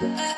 I, uh, I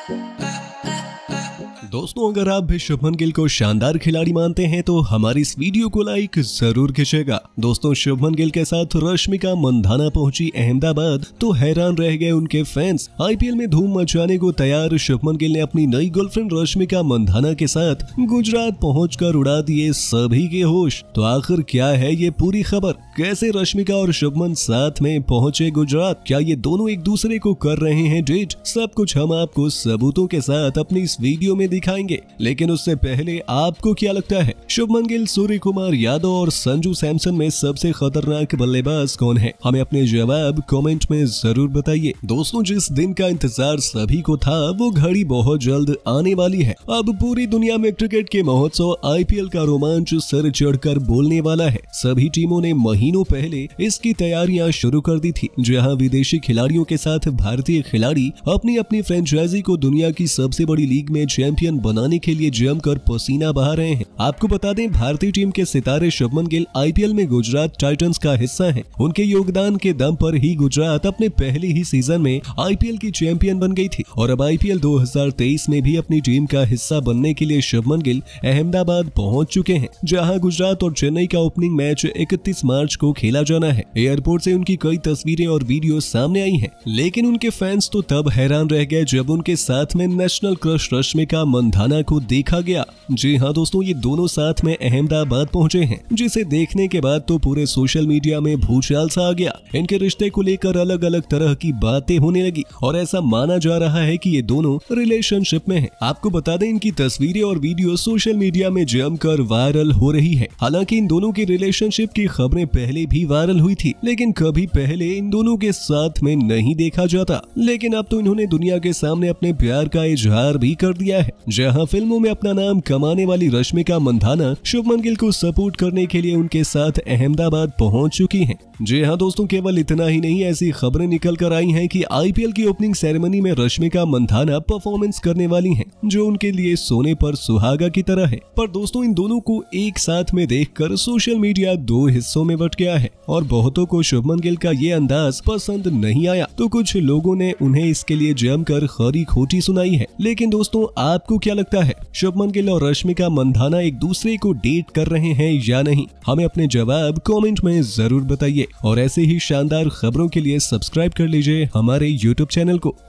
दोस्तों अगर आप भी शुभमन गिल को शानदार खिलाड़ी मानते हैं तो हमारी इस वीडियो को लाइक जरूर खींचेगा दोस्तों शुभमन गिल के साथ रश्मिका मंधाना पहुंची अहमदाबाद तो हैरान रह गए उनके फैंस आईपीएल में धूम मचाने को तैयार शुभमन गिल ने अपनी नई गर्लफ्रेंड रश्मिका मंधाना के साथ गुजरात पहुँच उड़ा दिए सभी के होश तो आखिर क्या है ये पूरी खबर कैसे रश्मिका और शुभमन साथ में पहुँचे गुजरात क्या ये दोनों एक दूसरे को कर रहे हैं डेट सब कुछ हम आपको सबूतों के साथ अपनी इस वीडियो में दिखा दिखाएंगे लेकिन उससे पहले आपको क्या लगता है शुभमन गिल सूर्य कुमार यादव और संजू सैमसन में सबसे खतरनाक बल्लेबाज कौन है हमें अपने जवाब कमेंट में जरूर बताइए दोस्तों जिस दिन का इंतजार सभी को था वो घड़ी बहुत जल्द आने वाली है अब पूरी दुनिया में क्रिकेट के महोत्सव आई का रोमांच सर चढ़कर बोलने वाला है सभी टीमों ने महीनों पहले इसकी तैयारियां शुरू कर दी थी जहां विदेशी खिलाड़ियों के साथ भारतीय खिलाड़ी अपनी अपनी फ्रेंचाइजी को दुनिया की सबसे बड़ी लीग में चैंपियन रन बनाने के लिए जमकर पसीना बहा रहे हैं आपको बता दें भारतीय टीम के सितारे शुभमन गिल आईपीएल में गुजरात टाइटंस का हिस्सा है उनके योगदान के दम पर ही गुजरात अपने पहले ही सीजन में आईपीएल की चैंपियन बन गई थी और अब आईपीएल 2023 में भी अपनी टीम का हिस्सा बनने के लिए शुभमन गिल अहमदाबाद पहुँच चुके हैं जहाँ गुजरात और चेन्नई का ओपनिंग मैच इकतीस मार्च को खेला जाना है एयरपोर्ट से उनकी कई तस्वीरें और वीडियो सामने आई हैं लेकिन उनके फैंस तो तब हैरान रह गए जब उनके साथ में नेशनल क्रश रश्मिका मन मंधाना को देखा गया जी हाँ दोस्तों ये दोनों साथ में अहमदाबाद पहुंचे हैं जिसे देखने के बाद तो पूरे सोशल मीडिया में भूचाल सा आ गया इनके रिश्ते को लेकर अलग अलग तरह की बातें होने लगी और ऐसा माना जा रहा है की ये दोनों रिलेशनशिप में है आपको बता दें इनकी तस्वीरें और वीडियो सोशल मीडिया में जमकर वायरल हो रही है हालांकि इन दोनों की रिलेशनशिप की खबरें पहले भी वायरल हुई थी लेकिन कभी पहले इन दोनों के साथ में नहीं देखा जाता लेकिन अब तो इन्होंने दुनिया के सामने अपने प्यार का इजहार भी कर दिया है जहां फिल्मों में अपना नाम कमाने वाली रश्मिका मंधाना शुभमन गिल को सपोर्ट करने के लिए उनके साथ अहमदाबाद पहुंच चुकी हैं। जी हाँ दोस्तों केवल इतना ही नहीं ऐसी खबरें निकल कर आई हैं कि आईपीएल की ओपनिंग सेरेमनी में रश्मिका मंधाना परफॉर्मेंस करने वाली है जो उनके लिए सोने पर सुहागा की तरह है पर दोस्तों इन दोनों को एक साथ में देख सोशल मीडिया दो हिस्सों में बट गया है और बहुतों को शुभमन गिल का ये अंदाज पसंद नहीं आया तो कुछ लोगों ने उन्हें इसके लिए जमकर खरी खोटी सुनाई है लेकिन दोस्तों आपको क्या लगता है शुभमन गिल और रश्मिका मंधाना एक दूसरे को डेट कर रहे हैं या नहीं हमें अपने जवाब कॉमेंट में जरूर बताइए और ऐसे ही शानदार खबरों के लिए सब्सक्राइब कर लीजिए हमारे यूट्यूब चैनल को